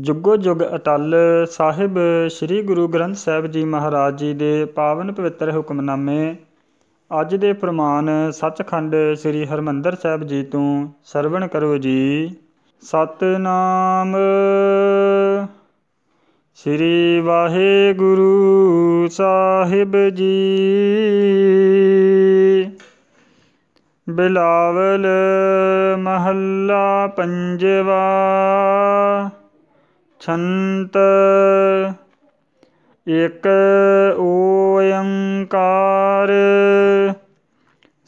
ਜੁਗੋ ਜੁਗ ਅਟਲ ਸਾਹਿਬ ਸ੍ਰੀ ਗੁਰੂ ਗ੍ਰੰਥ ਸਾਹਿਬ ਜੀ ਮਹਾਰਾਜ ਜੀ ਦੇ ਪਾਵਨ ਪਵਿੱਤਰ ਹੁਕਮਨਾਮੇ ਅੱਜ ਦੇ ਪ੍ਰਮਾਨ ਸੱਚਖੰਡ ਸ੍ਰੀ ਹਰਮੰਦਰ ਸਾਹਿਬ ਜੀ ਤੋਂ ਸਰਵਣ ਕਰੋ ਜੀ ਸਤਨਾਮ ਸ੍ਰੀ ਵਾਹਿਗੁਰੂ ਸਾਹਿਬ ਜੀ ਬਿਲਾਵਲ ਮਹੱਲਾ ਪੰਜਵਾ ਛੰਤ ਇਕ ਓੰਕਾਰ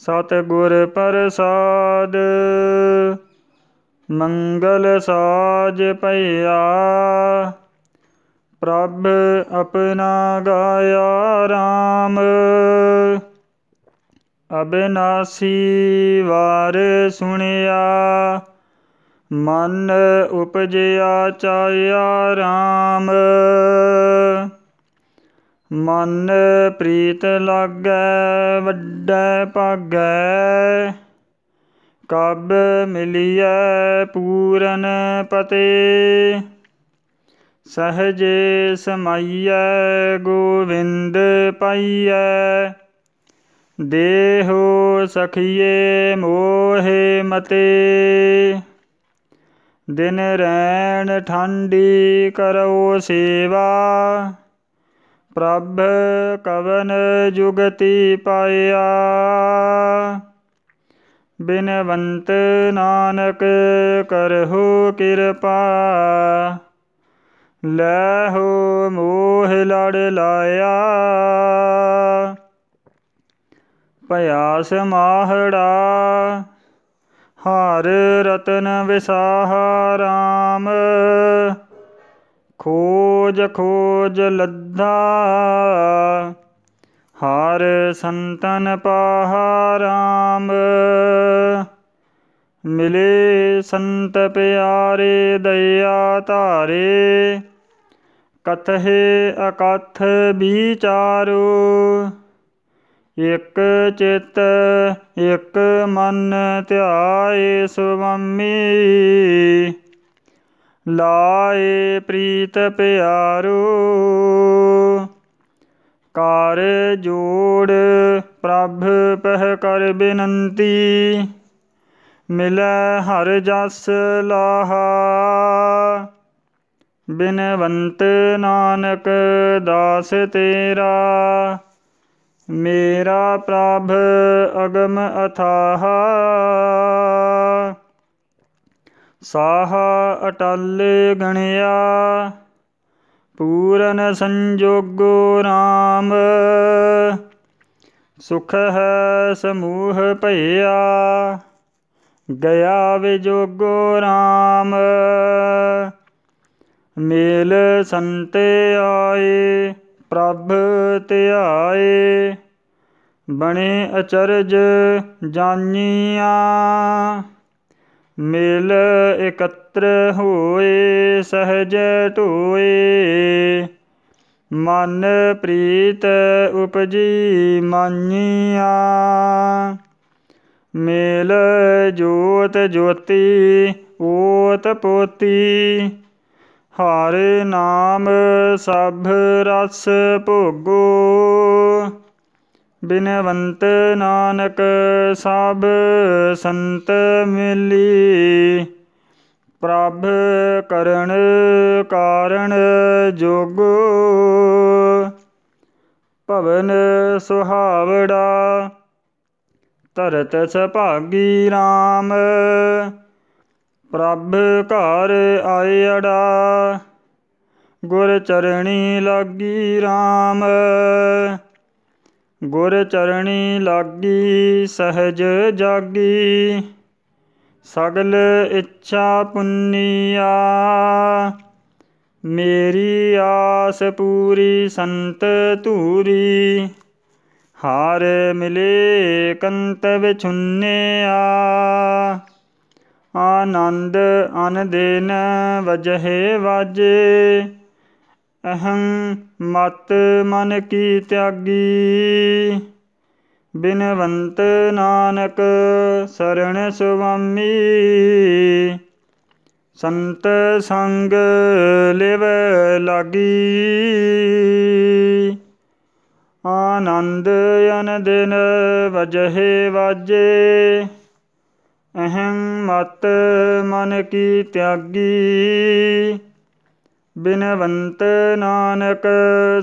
ਸਤਿਗੁਰ ਪ੍ਰਸਾਦ ਮੰਗਲ ਸਾਜ ਭਇਆ ਪ੍ਰਭ ਆਪਣਾ ਗਾਇਆ RAM ਅਬਨਾਸੀ ਵਾਰ ਸੁਣਿਆ ਮਨ ਉਪਜਿਆ ਚਾਇਆ RAM ਮਨ ਪ੍ਰੀਤ ਲਾਗੈ ਵੱਡੈ ਭਾਗੈ ਕਬ ਮਿਲਿਐ ਪੂਰਨ ਪਤੇ ਸਹਜੇ ਸਮਾਈਐ ਗੋਵਿੰਦ ਪਾਈਐ ਦੇਹੋ ਸਖੀਏ ਮੋਹਿ ਮਤੇ ਦਿਨ ਰੈਣ ਠੰਡੀ ਕਰਉ ਸੇਵਾ ਪ੍ਰਭ ਕਵਨ ਜੁਗਤੀ ਪਾਇਆ ਬਿਨਵੰਤ ਨਾਨਕ ਕਰਹੁ ਕਿਰਪਾ ਲੈ ਹੋ ਮੋਹ ਲੜ ਲਾਇਆ ਪਿਆਸ ਮਾਹੜਾ ਹਰ ਰਤਨ ਵਿਸਾਹ ਰਾਮ ਖੋਜ ਖੋਜ ਲੱਧਾ ਹਰ ਸੰਤਨ ਪਾਹਾ ਮਿਲੇ ਸੰਤ ਪਿਆਰੇ ਦਇਆ ਧਾਰੇ ਕਥਹਿ ਅਕਥ ਵਿਚਾਰੂ ਇਕ ਚਿਤ ਇਕ ਮਨ ਧਿਆਏ ਸੁਆਮੀ ਲਾਏ ਪ੍ਰੀਤ ਪਿਆਰੂ ਕਰ ਜੋੜ ਪ੍ਰਭ ਪਹਿ ਕਰ ਬਿਨੰਤੀ ਮਿਲੈ ਹਰ ਜਸ ਲਾਹਾ ਬਿਨਵੰਤ ਨਾਨਕ ਦਾਸ ਤੇਰਾ ਮੇਰਾ ਪ੍ਰਭ ਅਗਮ ਅਥਾਹ ਸਾਹ ਅਟਲ ਗਣਿਆ ਪੂਰਨ ਸੰਜੋਗੋ ਰਾਮ ਸੁਖ ਹੈ ਸਮੂਹ ਭਇਆ ਗਿਆ ਵਿਜੋਗੋ ਰਾਮ ਮੇਲ ਸੰਤੇ ਆਏ ਪ੍ਰਭ ਧਿਆਏ ਬਣੇ ਅਚਰਜ ਜਾਨੀਆਂ ਮਿਲ ਇਕਤਰ ਹੋਏ ਸਹਜ ਢੋਏ ਮਨ ਪ੍ਰੀਤ ਉਪਜੀ ਮਾਨੀਆਂ ਮੇਲ ਜੋਤ ਜੋਤੀ ਓਤ ਪੋਤੀ ਹਾਰੇ ਨਾਮ ਸਭ ਰਸ ਭੋਗੋ ਬਿਨਵੰਤ ਨਾਨਕ ਸਭ ਸੰਤ ਮਿਲੀ ਪ੍ਰਭ ਕਰਨ ਕਾਰਣ ਜੋਗ ਭਵਨ ਸੁਹਾਵੜਾ ਤਰਤ ਸੁਭਾਗੀ RAM ਪ੍ਰਭ ਘਰ ਆਇੜਾ ਗੁਰ ਚਰਣੀ ਲਾਗੀ RAM ਗੁਰ ਚਰਣੀ ਲਾਗੀ ਸਹਜ ਜਾਗੀ ਸਗਲ ਇੱਛਾ ਪੁੰਨੀਆ ਮੇਰੀ ਆਸ ਪੂਰੀ ਸੰਤ ਧੂਰੀ ਹਾਰ ਮਿਲੇ ਕੰਤ ਆ ਆਨੰਦ ਅਨ ਦੇਨ ਵਜਹਿ ਵਾਜੇ ਅਹੰ ਮਤ ਮਨ ਕੀ ਤਿਆਗੀ ਬਿਨਵੰਤ ਨਾਨਕ ਸਰਣ ਸੁਆਮੀ ਸੰਤ ਸੰਗ ਲਿਵ ਲਾਗੀ ਆਨੰਦ ਅਨ ਦਿਨ ਵਜਹਿ ਵਾਜੇ ਅਹੰ ਮਤ ਮਨ ਕੀ ਤਿਆਗੀ ਬਿਨਵੰਤ ਨਾਨਕ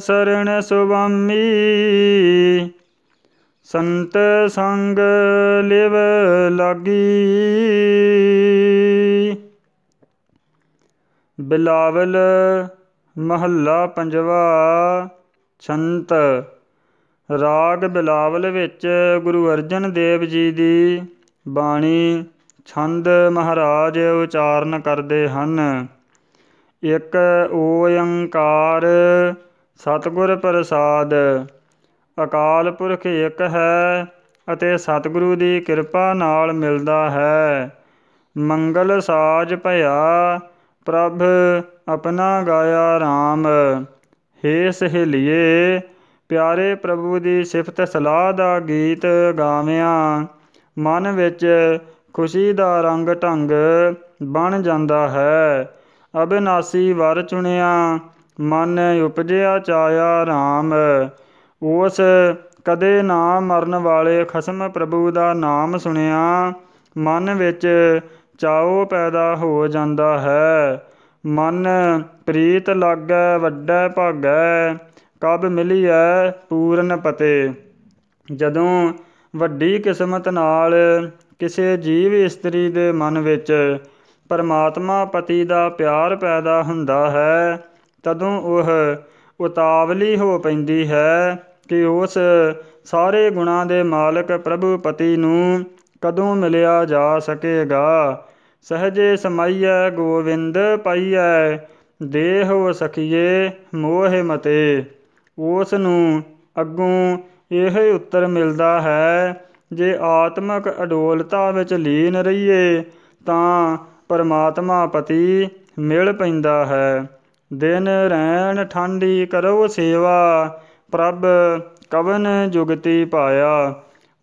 ਸਰਣ ਸੁਵਾਮੀ ਸੰਤ ਸੰਗ ਲਿਵ ਲਾਗੀ ਬਿਲਾਵਲ ਮਹੱਲਾ ਪੰਜਵਾ ਛੰਤ ਰਾਗ ਬਿਲਾਵਲ ਵਿੱਚ ਗੁਰੂ ਅਰਜਨ ਦੇਵ ਜੀ ਦੀ ਬਾਣੀ ਛੰਦ ਮਹਾਰਾਜ ਉਚਾਰਨ ਕਰਦੇ ਹਨ ਇੱਕ ਓੰਕਾਰ ਸਤਿਗੁਰ ਪ੍ਰਸਾਦ ਅਕਾਲ ਪੁਰਖ ਇੱਕ ਹੈ ਅਤੇ ਸਤਿਗੁਰੂ ਦੀ ਕਿਰਪਾ ਨਾਲ ਮਿਲਦਾ ਹੈ ਮੰਗਲ ਸਾਜ ਭਇਆ ਪ੍ਰਭ ਆਪਣਾ ਗਾਇਆ RAM ਹੇ ਸਹਿਲਿਏ ਪਿਆਰੇ ਪ੍ਰਭੂ ਦੀ ਸਿਫਤ ਸਲਾਹ ਦਾ ਗੀਤ ਗਾਵਿਆਂ ਮਨ ਵਿੱਚ ਖੁਸ਼ੀ ਦਾ ਰੰਗ ਢੰਗ ਬਣ ਜਾਂਦਾ ਹੈ ਅਬਨਾਸੀ ਵਰ ਚੁਣਿਆ ਮਨ ਉਪਜਿਆ ਚਾਇਆ RAM ਉਸ ਕਦੇ ਨਾ ਮਰਨ ਵਾਲੇ ਖਸਮ ਪ੍ਰਭੂ ਦਾ ਨਾਮ ਸੁਣਿਆ ਮਨ ਵਿੱਚ ਚਾਉ ਪੈਦਾ ਹੋ ਜਾਂਦਾ ਹੈ ਮਨ ਪ੍ਰੀਤ ਲੱਗੈ ਵੱਡਾ ਭਾਗੈ ਕਬ ਮਿਲੀਐ ਪੂਰਨ ਪਤੇ ਜਦੋਂ ਵੱਡੀ ਕਿਸਮਤ ਨਾਲ ਕਿਸੇ ਜੀਵ ਇਸਤਰੀ ਦੇ ਮਨ ਵਿੱਚ ਪਰਮਾਤਮਾ ਪਤੀ ਦਾ ਪਿਆਰ ਪੈਦਾ ਹੁੰਦਾ ਹੈ ਤਦੋਂ ਉਹ ਉਤਾਵਲੀ ਹੋ ਪੈਂਦੀ ਹੈ ਕਿ ਉਸ ਸਾਰੇ ਗੁਣਾਂ ਦੇ ਮਾਲਕ ਪ੍ਰਭੂ ਪਤੀ ਨੂੰ ਕਦੋਂ ਮਿਲਿਆ ਜਾ ਸਕੇਗਾ ਸਹਜੇ ਸਮਾਈਐ ਗੋਵਿੰਦ ਪਾਈਐ ਦੇਹ ਸਖੀਏ ਮੋਹ ਮਤੇ ਉਸ ਨੂੰ ਅੱਗੋਂ ਇਹ ਉੱਤਰ ਮਿਲਦਾ ਹੈ ਜੇ ਆਤਮਕ ਅਡੋਲਤਾ ਵਿੱਚ ਲੀਨ ਰਹੀਏ ਤਾਂ ਪਰਮਾਤਮਾ ਪਤੀ ਮਿਲ ਪੈਂਦਾ ਹੈ ਦਿਨ ਰਹਿਣ ਠੰਡੀ ਕਰੋ ਸੇਵਾ ਪ੍ਰਭ ਕਵਨ ਜੁਗਤੀ ਪਾਇਆ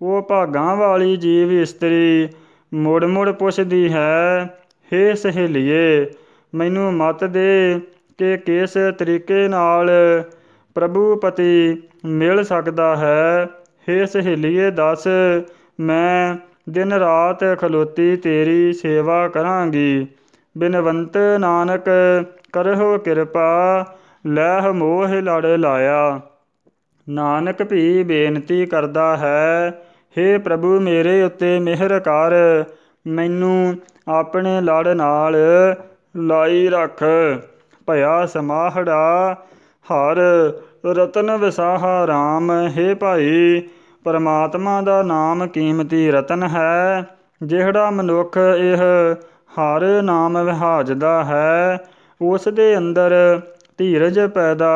ਉਹ ਭਾਗਾ ਵਾਲੀ ਜੀਵ ਇਸਤਰੀ ਮੁੜ ਮੁੜ ਪੁੱਛਦੀ ਹੈ हे ਸਹੇਲੀਏ ਮੈਨੂੰ ਮਤ ਦੇ ਕਿ ਕਿਸ ਤਰੀਕੇ ਨਾਲ ਪ੍ਰਭੂ ਪਤੀ ਮਿਲ ਸਕਦਾ ਹੈ ਹੇ ਸਹੇਲੀਏ ਦੱਸ ਮੈਂ ਦਿਨ ਰਾਤ ਖਲੋਤੀ ਤੇਰੀ ਸੇਵਾ ਕਰਾਂਗੀ ਬਿਨਵੰਤ ਨਾਨਕ ਕਰਹੁ ਕਿਰਪਾ ਲਹਿ ਮੋਹ ਲੜ ਲਾਇਆ ਨਾਨਕ ਵੀ ਬੇਨਤੀ ਕਰਦਾ ਹੈ हे ਪ੍ਰਭੂ ਮੇਰੇ ਉੱਤੇ ਮਿਹਰ ਕਰ ਮੈਨੂੰ ਆਪਣੇ ਲੜ ਨਾਲ ਲਾਈ ਰੱਖ ਭਇਆ ਸਮਾਹੜਾ ਹਰ ਰਤਨ ਵਿਸਾਹਾ RAM हे ਭਾਈ ਪਰਮਾਤਮਾ ਦਾ ਨਾਮ ਕੀਮਤੀ ਰਤਨ ਹੈ ਜਿਹੜਾ ਮਨੁੱਖ ਇਹ ਹਰ ਨਾਮ ਵਿਹਾਜਦਾ ਹੈ ਉਸ ਦੇ ਅੰਦਰ ਧੀਰਜ ਪੈਦਾ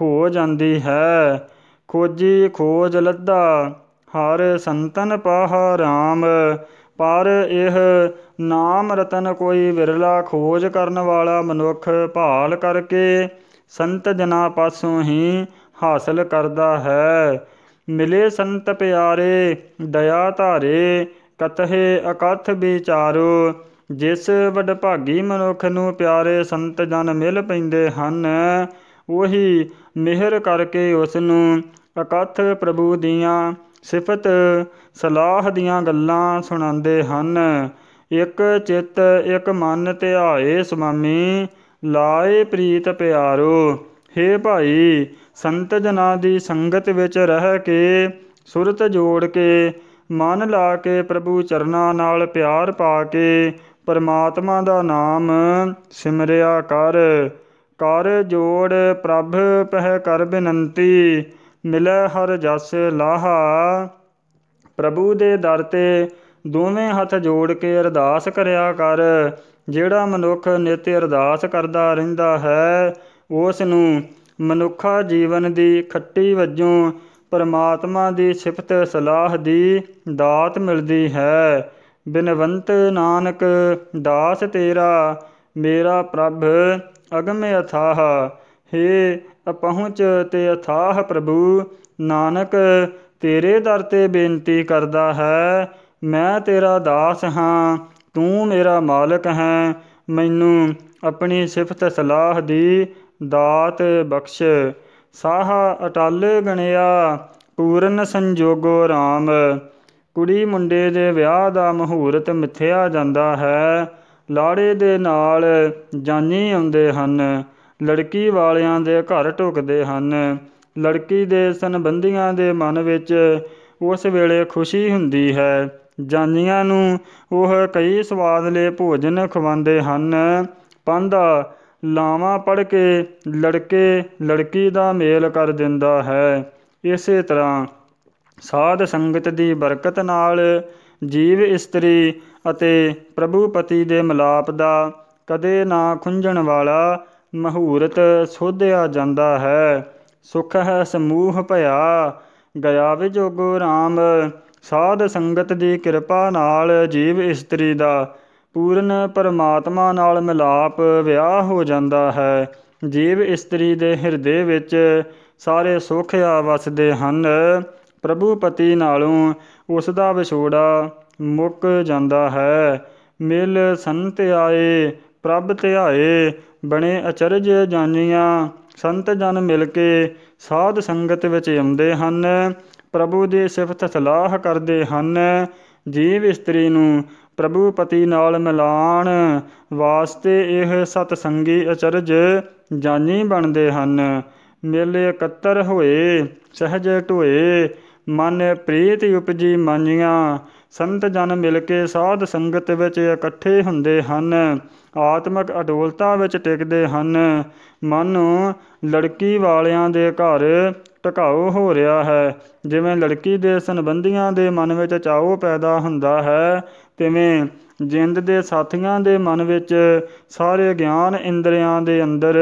ਹੋ ਜਾਂਦੀ ਹੈ ਖੋਜੀ ਖੋਜ ਲੱਦਾ ਹਰ ਸੰਤਨ ਪਾਹਾ RAM ਪਰ ਇਹ ਨਾਮ ਰਤਨ ਕੋਈ ਵਿਰਲਾ ਖੋਜ ਕਰਨ ਵਾਲਾ ਮਨੁੱਖ ਭਾਲ ਕਰਕੇ ਸੰਤ ਜਨਾ ਪਾਸੋਂ ਹੀ ਹਾਸਲ ਕਰਦਾ ਹੈ ਮਿਲੇ ਸੰਤ ਪਿਆਰੇ ਦਇਆ ਧਾਰੇ ਕਤਹਿ ਅਕਥ ਵਿਚਾਰੋ ਜਿਸ ਵਡਭਾਗੀ ਮਨੁੱਖ ਨੂੰ ਪਿਆਰੇ ਸੰਤ ਜਨ ਮਿਲ ਪੈਂਦੇ ਹਨ ਉਹੀ ਮਿਹਰ ਕਰਕੇ ਉਸ ਨੂੰ ਅਕਥ ਪ੍ਰਭੂ ਦੀਆਂ ਸਿਫਤ ਸਲਾਹ ਦੀਆਂ ਗੱਲਾਂ ਸੁਣਾਉਂਦੇ ਹਨ ਇੱਕ ਚਿੱਤ ਇੱਕ ਮਨ ਧਿਆਏ ਸੁਆਮੀ ਲਾਏ ਪ੍ਰੀਤ ਪਿਆਰੋ हे ਭਾਈ ਸੰਤ ਜਨਾਂ ਦੀ ਸੰਗਤ ਵਿੱਚ ਰਹਿ ਕੇ ਸੁਰਤ ਜੋੜ ਕੇ ਮਨ ਲਾ ਕੇ ਪ੍ਰਭੂ ਚਰਨਾਂ ਨਾਲ ਪਿਆਰ ਪਾ ਕੇ ਪਰਮਾਤਮਾ ਦਾ ਨਾਮ ਸਿਮਰਿਆ ਕਰ ਕਰ ਜੋੜ ਪ੍ਰਭ ਪਹਿ ਕਰ ਬੇਨੰਤੀ ਮਿਲੈ ਹਰ ਜਸ ਲਾਹਾ ਪ੍ਰਭੂ ਦੇ ਦਰ ਤੇ ਦੋਵੇਂ ਹੱਥ ਜੋੜ ਕੇ ਅਰਦਾਸ ਕਰਿਆ ਕਰ ਜਿਹੜਾ ਮਨੁੱਖ ਨਿਤ ਅਰਦਾਸ ਕਰਦਾ ਰਹਿੰਦਾ ਹੈ ਉਸ ਨੂੰ ਮਨੁੱਖਾ ਜੀਵਨ ਦੀ ਖੱਟੀ ਵਜੋਂ ਪਰਮਾਤਮਾ ਦੀ ਸਿਫਤ ਸਲਾਹ ਦੀ ਦਾਤ ਮਿਲਦੀ ਹੈ ਬਿਨਵੰਤ ਨਾਨਕ ਦਾਸ ਤੇਰਾ ਮੇਰਾ ਪ੍ਰਭ ਅਗਮ ਅਥਾਹ ਹੇ ਅਪਹੁੰਚ ਤੇ ਅਥਾਹ ਪ੍ਰਭੂ ਨਾਨਕ ਤੇਰੇ ਦਰ ਤੇ ਬੇਨਤੀ ਕਰਦਾ ਹੈ ਮੈਂ ਤੇਰਾ ਦਾਸ ਹਾਂ ਤੂੰ ਮੇਰਾ ਮਾਲਕ ਹੈ ਮੈਨੂੰ ਆਪਣੀ ਸਿਫਤ ਸਲਾਹ ਦੀ ਦਾਤ ਬਖਸ਼ ਸਾਹ ਅਟਲ ਗਣਿਆ ਪੂਰਨ ਸੰਜੋਗੋ ਰਾਮ ਕੁੜੀ ਮੁੰਡੇ ਦੇ ਵਿਆਹ ਦਾ ਮਹੂਰਤ ਮਿੱਥਿਆ ਜਾਂਦਾ ਹੈ ਲਾੜੇ ਦੇ ਨਾਲ ਜਾਨੀ ਆਉਂਦੇ ਹਨ ਲੜਕੀ ਵਾਲਿਆਂ ਦੇ ਘਰ ਟੁਕਦੇ ਹਨ ਲੜਕੀ ਦੇ ਸੰਬੰਧੀਆਂ ਦੇ ਮਨ ਵਿੱਚ ਉਸ ਵੇਲੇ ਖੁਸ਼ੀ ਹੁੰਦੀ ਹੈ ਜਾਨੀਆਂ ਨੂੰ ਉਹ ਕਈ ਸਵਾਦਲੇ ਭੋਜਨ ਖਵਾਉਂਦੇ ਹਨ ਪੰਦਾ ਲਾਵਾਂ ਪੜ ਕੇ ਲੜਕੇ ਲੜਕੀ ਦਾ ਮੇਲ ਕਰ ਦਿੰਦਾ ਹੈ ਇਸੇ ਤਰ੍ਹਾਂ ਸਾਧ ਸੰਗਤ ਦੀ ਬਰਕਤ ਨਾਲ ਜੀਵ ਇਸਤਰੀ ਅਤੇ ਪ੍ਰਭੂ ਪਤੀ ਦੇ ਮਲਾਪ ਦਾ ਕਦੇ ਨਾ ਖੁੰਝਣ ਵਾਲਾ ਮਹੂਰਤ ਸੋਧਿਆ ਜਾਂਦਾ ਹੈ ਸੁਖ ਹੈ ਸਮੂਹ ਭਇਆ ਗਿਆ ਜੋਗੋ RAM ਸਾਧ ਸੰਗਤ ਦੀ ਕਿਰਪਾ ਨਾਲ ਜੀਵ ਇਸਤਰੀ ਦਾ ਪੂਰਨ ਪਰਮਾਤਮਾ ਨਾਲ ਮਿਲਾਪ ਵਿਆਹ ਹੋ ਜਾਂਦਾ ਹੈ ਜੀਵ ਇਸਤਰੀ ਦੇ ਹਿਰਦੇ ਵਿੱਚ ਸਾਰੇ ਸੁਖ ਆ ਵਸਦੇ ਹਨ ਪ੍ਰਭੂ ਪਤੀ ਨਾਲੋਂ ਉਸ ਦਾ ਵਿਛੋੜਾ ਮੁੱਕ ਜਾਂਦਾ ਹੈ ਮਿਲ ਸੰਤ ਆਏ ਪ੍ਰਭ ਧਿਆਏ ਬਣੇ ਅਚਰਜ ਜਾਨੀਆਂ ਸੰਤ ਜਨ ਮਿਲ ਕੇ ਸਾਧ ਸੰਗਤ ਵਿੱਚ ਆਉਂਦੇ ਹਨ ਪ੍ਰਭੂ ਦੀ ਸਿਫਤ ਸਲਾਹ ਕਰਦੇ ਹਨ ਜੀਵ ਇਸਤਰੀ ਨੂੰ ਪ੍ਰਭੂ ਪਤੀ ਨਾਲ ਮਿਲਾਣ ਵਾਸਤੇ ਇਹ ਸਤ ਸੰਗੀ ਅਚਰਜ ਜਾਨੀ ਬਣਦੇ ਹਨ ਮੇਲੇ ਇਕੱਤਰ ਹੋਏ ਸਹਜ ਢੋਏ ਮਨ ਪ੍ਰੀਤ ਉਪਜੀ ਮਾਨੀਆਂ ਸੰਤ ਜਨ ਮਿਲ ਕੇ ਸਾਧ ਸੰਗਤ ਵਿੱਚ ਇਕੱਠੇ ਹੁੰਦੇ ਹਨ ਆਤਮਿਕ ਅਡੋਲਤਾ ਵਿੱਚ ਟਿਕਦੇ ਹਨ ਮਨ ਲੜਕੀ ਵਾਲਿਆਂ ਦੇ ਘਰ ਟਿਕਾਉ ਹੋ ਰਿਹਾ ਹੈ ਜਿਵੇਂ ਲੜਕੀ ਦੇ ਸੰਬੰਧੀਆਂ ਦੇ ਮਨ ਵਿੱਚ ਚਾਹੋ ਪੈਦਾ ਹੁੰਦਾ ਹੈ ਤਿਵੇਂ ਜਿੰਦ ਦੇ ਸਾਥੀਆਂ ਦੇ ਮਨ ਵਿੱਚ ਸਾਰੇ ਗਿਆਨ ਇੰਦਰੀਆਂ ਦੇ ਅੰਦਰ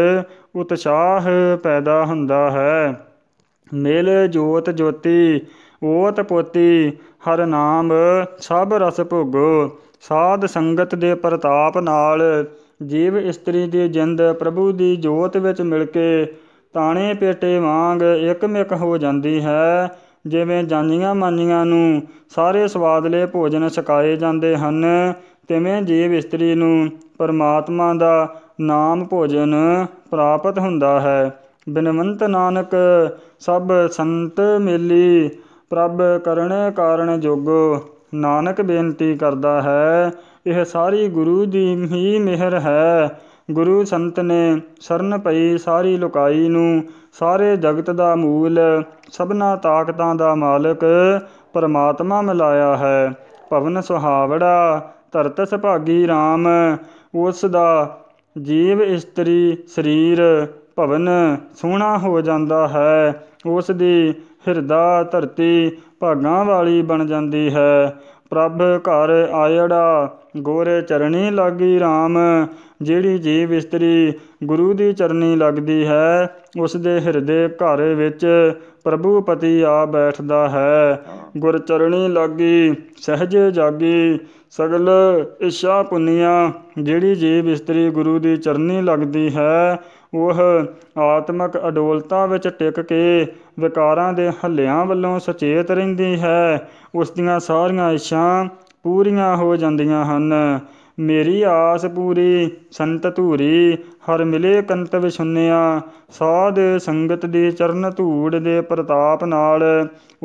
ਉਤਸ਼ਾਹ ਪੈਦਾ ਹੁੰਦਾ ਹੈ ਮਿਲ ਜੋਤ ਜੋਤੀ ਓਤ ਪੋਤੀ ਹਰ ਨਾਮ ਸਭ ਰਸ ਭੋਗੋ ਸਾਧ ਸੰਗਤ ਦੇ ਪ੍ਰਤਾਪ ਨਾਲ ਜੀਵ ਇਸਤਰੀ ਦੀ ਜਿੰਦ ਪ੍ਰਭੂ ਦੀ ਜੋਤ ਵਿੱਚ ਮਿਲ ਕੇ ਤਾਣੇ ਪੇਟੇ ਵਾਂਗ ਇੱਕਮਿਕ ਹੋ ਜਾਂਦੀ ਹੈ ਜਿਵੇਂ ਜਾਨੀਆਂ ਮਾਨੀਆਂ ਨੂੰ ਸਾਰੇ ਸਵਾਦਲੇ ਭੋਜਨ ਛਕਾਏ ਜਾਂਦੇ ਹਨ ਤਿਵੇਂ ਜੀਵ ਇਸਤਰੀ ਨੂੰ ਪਰਮਾਤਮਾ ਦਾ ਨਾਮ ਭੋਜਨ ਪ੍ਰਾਪਤ ਹੁੰਦਾ ਹੈ ਬਿਨਵੰਤ ਨਾਨਕ ਸਭ ਸੰਤ ਮੇਲੀ ਪ੍ਰਭ ਕਰਨੇ ਕਾਰਨ ਜੋਗੋ ਨਾਨਕ ਬੇਨਤੀ ਕਰਦਾ ਹੈ ਇਹ ਸਾਰੀ ਗੁਰੂ ਦੀ ਹੀ ਮਿਹਰ ਹੈ ਗੁਰੂ ਸੰਤ ਨੇ ਸਰਨ ਪਈ ਸਾਰੀ ਲੁਕਾਈ ਨੂੰ ਸਾਰੇ ਜਗਤ ਦਾ ਮੂਲ ਸਭਨਾ ਤਾਕਤਾਂ ਦਾ ਮਾਲਕ ਪਰਮਾਤਮਾ ਮਿਲਾਇਆ ਹੈ ਭਵਨ ਸੁਹਾਵੜਾ ਧਰਤ ਸੁਭਾਗੀ RAM ਉਸ ਦਾ ਜੀਵ ਇਸਤਰੀ ਸਰੀਰ ਭਵਨ ਸੋਹਣਾ ਹੋ ਜਾਂਦਾ ਹੈ ਉਸ ਦੀ ਹਿਰਦਾ ਧਰਤੀ ਭਾਗਾਂ ਵਾਲੀ ਬਣ ਜਾਂਦੀ ਹੈ ਪ੍ਰਭ ਘਰ ਆਇੜਾ ਗੋਰੇ ਚਰਣੀ ਲਾਗੀ RAM ਜਿਹੜੀ ਜੀਵ ਇਸਤਰੀ ਗੁਰੂ ਦੀ ਚਰਣੀ ਲੱਗਦੀ ਹੈ ਉਸ ਦੇ ਹਿਰਦੇ ਘਰ ਵਿੱਚ ਪ੍ਰਭੂ ਪਤੀ ਆ ਬੈਠਦਾ ਹੈ ਗੁਰ ਚਰਣੀ ਲਾਗੀ ਸਹਜ ਜਾਗੀ ਸਗਲ ਇਸ਼ਾ ਪੁੰਨੀਆਂ ਜਿਹੜੀ ਜੀਵ ਇਸਤਰੀ ਗੁਰੂ ਦੀ ਚਰਣੀ ਲੱਗਦੀ ਹੈ ਉਹ ਆਤਮਕ ਅਡੋਲਤਾ ਵਿੱਚ ਟਿਕ ਕੇ ਵਿਕਾਰਾਂ ਦੇ ਹੱਲਿਆਂ ਵੱਲੋਂ ਸੁਚੇਤ ਰਹਿੰਦੀ ਹੈ ਉਸ ਦੀਆਂ ਸਾਰੀਆਂ ਇੱਛਾਵਾਂ ਪੂਰੀਆਂ ਹੋ ਜਾਂਦੀਆਂ ਹਨ ਮੇਰੀ ਆਸ ਪੂਰੀ ਸੰਤ ਧੂਰੀ ਹਰ ਮਿਲੇ ਕੰਤ ਵਿਸੁੰਨਿਆ ਸਾਧ ਸੰਗਤ ਦੇ ਚਰਨ ਧੂੜ ਦੇ ਪ੍ਰਤਾਪ ਨਾਲ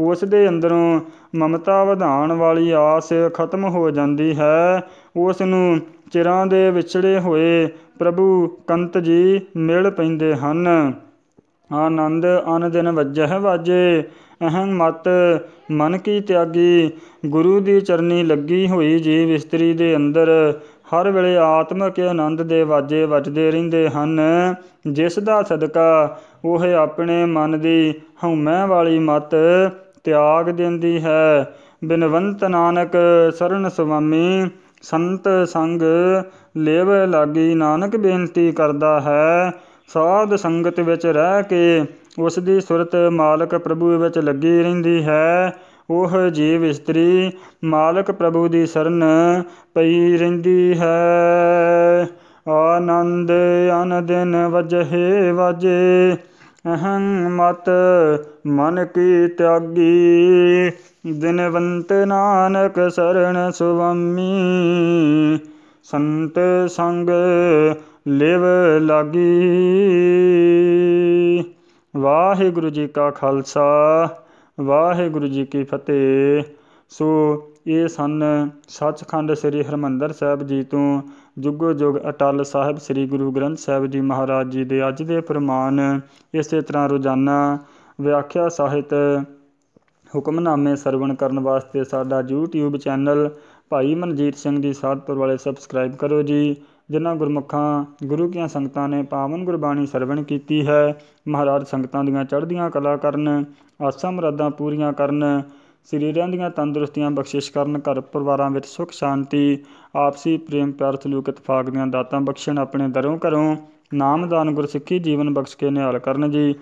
ਉਸ ਦੇ ਅੰਦਰੋਂ ਮਮਤਾ ਵਧਾਣ ਵਾਲੀ ਆਸ ਖਤਮ ਹੋ ਜਾਂਦੀ ਹੈ ਉਸ ਨੂੰ ਚਿਰਾਂ ਦੇ ਵਿਛੜੇ ਹੋਏ ਪ੍ਰਭੂ ਕੰਤ ਜੀ ਮਿਲ ਪੈਂਦੇ ਹਨ ਆਨੰਦ ਅਨ ਦਿਨ ਵਜਹਿ ਵਾਜੇ ਅਹੰ ਮਤ ਮਨ ਕੀ ਤਿਆਗੀ ਗੁਰੂ ਦੀ ਚਰਨੀ ਲੱਗੀ ਹੋਈ ਜੀਵ ਇਸਤਰੀ ਦੇ ਅੰਦਰ ਹਰ ਵੇਲੇ ਆਤਮਿਕ ਆਨੰਦ ਦੇ ਵਾਜੇ ਵੱਜਦੇ ਰਹਿੰਦੇ ਹਨ ਜਿਸ ਦਾ ਸਦਕਾ ਉਹ ਆਪਣੇ ਮਨ ਦੀ ਹਉਮੈ ਵਾਲੀ ਮਤ ਤਿਆਗ ਦਿੰਦੀ ਹੈ ਬਿਨਵੰਤ ਨਾਨਕ ਸਰਨ ਸੁਆਮੀ ਸੰਤ ਸੰਗ ਲੇਵ ਲਾਗੀ ਨਾਨਕ ਬੇਨਤੀ ਕਰਦਾ ਹੈ ਸਾਧ ਸੰਗਤ ਵਿੱਚ ਰਹਿ ਕੇ ਉਸ ਦੀ ਸੁਰਤ ਮਾਲਕ ਪ੍ਰਭੂ ਵਿੱਚ ਲੱਗੀ ਰਹਿੰਦੀ ਹੈ ਉਹ ਜੀਵ ਇਸਤਰੀ ਮਾਲਕ ਪ੍ਰਭੂ ਦੀ ਸਰਨ ਪਈ ਰਹਿੰਦੀ ਹੈ ਆਨੰਦ ਅਨਦਿਨ ਵਜਹੇ ਵਜੇ ਅਹੰ ਮਤ ਮਨ ਕੀ ਤਿਆਗੀ ਦਿਨਵੰਤ ਨਾਨਕ ਸਰਣ ਸੁਵੰਮੀ ਸੰਤ ਸੰਗ ਲਿਵ ਲਾਗੀ ਵਾਹਿਗੁਰੂ ਜੀ ਕਾ ਖਾਲਸਾ ਵਾਹਿਗੁਰੂ ਜੀ ਕੀ ਫਤਿਹ ਸੋ ਇਹ ਸਨ ਸੱਚਖੰਡ ਸ੍ਰੀ ਹਰਮੰਦਰ ਸਾਹਿਬ ਜੀ ਤੋਂ ਜੁਗੋ ਜੁਗ ਅਟਲ ਸਾਹਿਬ ਸ੍ਰੀ ਗੁਰੂ ਗ੍ਰੰਥ ਸਾਹਿਬ ਜੀ ਮਹਾਰਾਜ ਜੀ ਦੇ ਅੱਜ ਦੇ ਪ੍ਰਮਾਨ ਇਸੇ ਤਰ੍ਹਾਂ ਰੋਜ਼ਾਨਾ ਵਿਆਖਿਆ ਸਾਹਿਤ ਹੁਕਮਨਾਮੇ ਸਰਵਣ ਕਰਨ ਵਾਸਤੇ ਸਾਡਾ YouTube ਚੈਨਲ ਭਾਈ ਮਨਜੀਤ ਸਿੰਘ ਦੀ ਸਾਧਪੁਰ ਵਾਲੇ ਸਬਸਕ੍ਰਾਈਬ ਕਰੋ ਜੀ ਜਿਨ੍ਹਾਂ ਗੁਰਮੁਖਾਂ ਗੁਰੂ ਕੀਆਂ ਸੰਗਤਾਂ ਨੇ ਪਾਵਨ ਗੁਰਬਾਣੀ ਸਰਵਣ ਕੀਤੀ ਹੈ ਮਹਾਰਾਜ ਸੰਗਤਾਂ ਦੀਆਂ ਚੜ੍ਹਦੀਆਂ ਕਲਾ ਕਰਨ ਆਸਾਂ ਮਰਦਾਂ ਪੂਰੀਆਂ ਕਰਨ ਸਰੀਰਾਂ ਦੀਆਂ ਤੰਦਰੁਸਤੀਆਂ ਬਖਸ਼ਿਸ਼ ਕਰਨ ਘਰ ਪਰਿਵਾਰਾਂ ਵਿੱਚ ਸੁਖ ਸ਼ਾਂਤੀ ਆਪਸੀ ਪ੍ਰੇਮ ਪਿਆਰ ਸਲੂਕ ਇਤਫਾਕ ਦੀਆਂ ਦਾਤਾਂ ਬਖਸ਼ਣ ਆਪਣੇ ਦਰੋਂ ਘਰੋਂ ਨਾਮਦਾਨ ਗੁਰਸਿੱਖੀ ਜੀਵਨ ਬਖਸ਼ ਕੇ ਨਿਹਾਲ ਕਰਨ ਜੀ